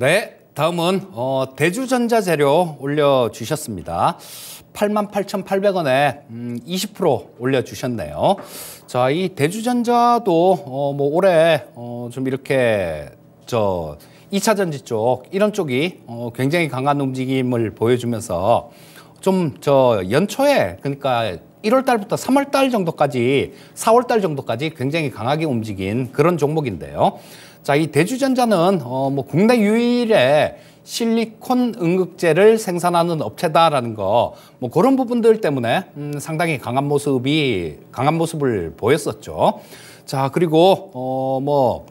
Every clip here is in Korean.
네, 다음은 어, 대주전자 재료 올려주셨습니다. 88,800원에 음, 20% 올려주셨네요. 자, 이 대주전자도 어, 뭐 올해 어, 좀 이렇게 저 2차 전지 쪽 이런 쪽이 어, 굉장히 강한 움직임을 보여주면서 좀 저 연초에 그러니까 1월 달부터 3월 달 정도까지 4월 달 정도까지 굉장히 강하게 움직인 그런 종목인데요. 자, 이 대주전자는 어, 뭐 국내 유일의 실리콘 응극제를 생산하는 업체다라는 거, 뭐 그런 부분들 때문에 음, 상당히 강한 모습이 강한 모습을 보였었죠. 자, 그리고 어, 뭐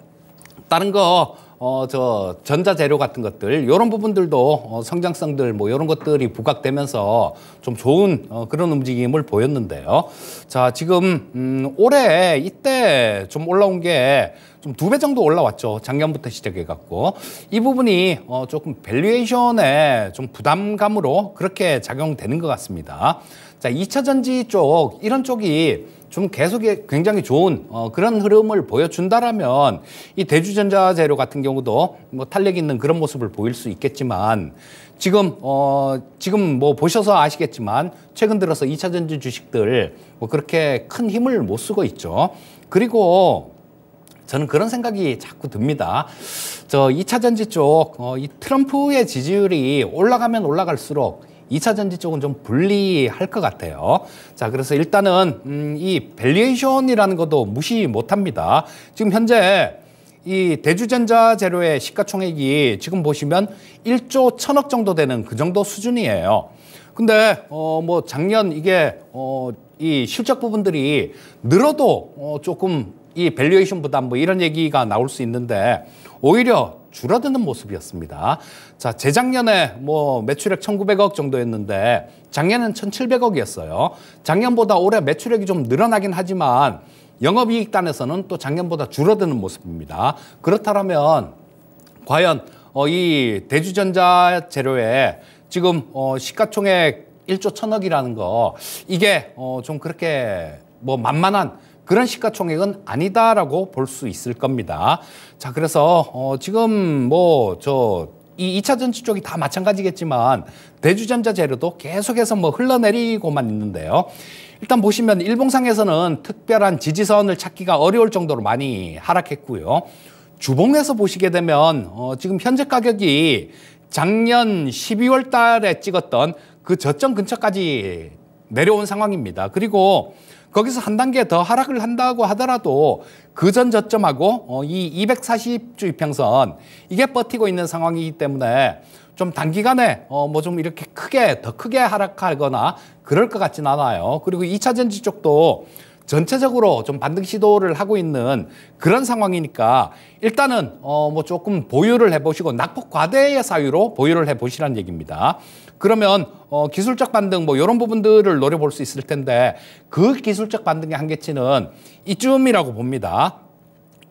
다른 거 어, 저 전자재료 같은 것들 이런 부분들도 어, 성장성들 뭐 이런 것들이 부각되면서 좀 좋은 어, 그런 움직임을 보였는데요. 자 지금 음, 올해 이때 좀 올라온 게 좀 두 배 정도 올라왔죠. 작년부터 시작해갖고 이 부분이 어, 조금 밸류에이션에 좀 부담감으로 그렇게 작용되는 것 같습니다. 자, 2차전지 쪽, 이런 쪽이 좀 계속 굉장히 좋은 어, 그런 흐름을 보여준다라면 이 대주전자재료 같은 경우도 뭐 탄력 있는 그런 모습을 보일 수 있겠지만 지금 어 지금 뭐 보셔서 아시겠지만 최근 들어서 2차 전지 주식들 뭐 그렇게 큰 힘을 못 쓰고 있죠. 그리고 저는 그런 생각이 자꾸 듭니다. 저2차 전지 쪽, 어, 이 트럼프의 지지율이 올라가면 올라갈수록 2차 전지 쪽은 좀 분리할 것 같아요. 자, 그래서 일단은 음, 이 밸류에이션이라는 것도 무시 못합니다. 지금 현재 이 대주전자 재료의 시가총액이 지금 보시면 1조 1 0 0 0억 정도 되는 그 정도 수준이에요. 근데 어 뭐 작년 이게 어 이 실적 부분들이 늘어도 어 조금 이 밸류에이션 부담 뭐 이런 얘기가 나올 수 있는데 오히려 줄어드는 모습이었습니다. 자, 재작년에 뭐 매출액 1,900억 정도였는데 작년은 1,700억이었어요. 작년보다 올해 매출액이 좀 늘어나긴 하지만 영업이익단에서는 또 작년보다 줄어드는 모습입니다. 그렇다면 과연 어, 이 대주전자 재료에 지금 어, 시가총액 1조 1 0 0 0억이라는거 이게 어, 좀 그렇게 뭐 만만한 그런 시가총액은 아니다라고 볼 수 있을 겁니다. 자, 그래서 어, 지금 뭐 저 이 2차 전지 쪽이 다 마찬가지겠지만 대주전자 재료도 계속해서 뭐 흘러내리고만 있는데요. 일단 보시면 일봉상에서는 특별한 지지선을 찾기가 어려울 정도로 많이 하락했고요. 주봉에서 보시게 되면 어, 지금 현재 가격이 작년 12월 달에 찍었던 그 저점 근처까지 내려온 상황입니다. 그리고 거기서 한 단계 더 하락을 한다고 하더라도 그 전 저점하고 어, 이 240주 평선 이게 버티고 있는 상황이기 때문에 좀 단기간에 어, 뭐좀 이렇게 크게 더 크게 하락하거나 그럴 것 같진 않아요. 그리고 2차 전지 쪽도 전체적으로 좀 반등 시도를 하고 있는 그런 상황이니까 일단은 어뭐 조금 보유를 해보시고 낙폭 과대의 사유로 보유를 해보시라는 얘기입니다. 그러면 어, 기술적 반등 뭐 이런 부분들을 노려볼 수 있을 텐데 그 기술적 반등의 한계치는 이쯤이라고 봅니다.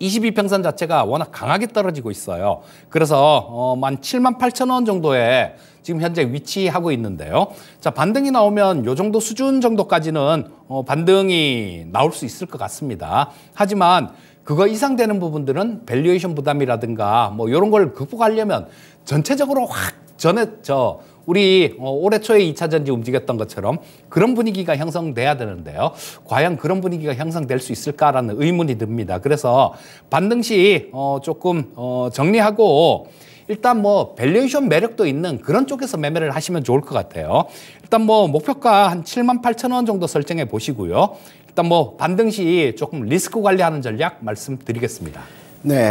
22평선 자체가 워낙 강하게 떨어지고 있어요. 그래서 어, 만 7만 8천 원 정도에 지금 현재 위치하고 있는데요. 자 반등이 나오면 요 정도 수준 정도까지는 어, 반등이 나올 수 있을 것 같습니다. 하지만 그거 이상 되는 부분들은 밸류에이션 부담이라든가 뭐 이런 걸 극복하려면 전체적으로 확 전에 저 우리 어, 올해 초에 2차전지 움직였던 것처럼 그런 분위기가 형성돼야 되는데요. 과연 그런 분위기가 형성될 수 있을까라는 의문이 듭니다. 그래서 반등시 어, 조금 어, 정리하고 일단 뭐 밸류에이션 매력도 있는 그런 쪽에서 매매를 하시면 좋을 것 같아요. 일단 뭐 목표가 한 7만 8천 원 정도 설정해 보시고요. 일단 뭐 반등 시 조금 리스크 관리하는 전략 말씀드리겠습니다. 네.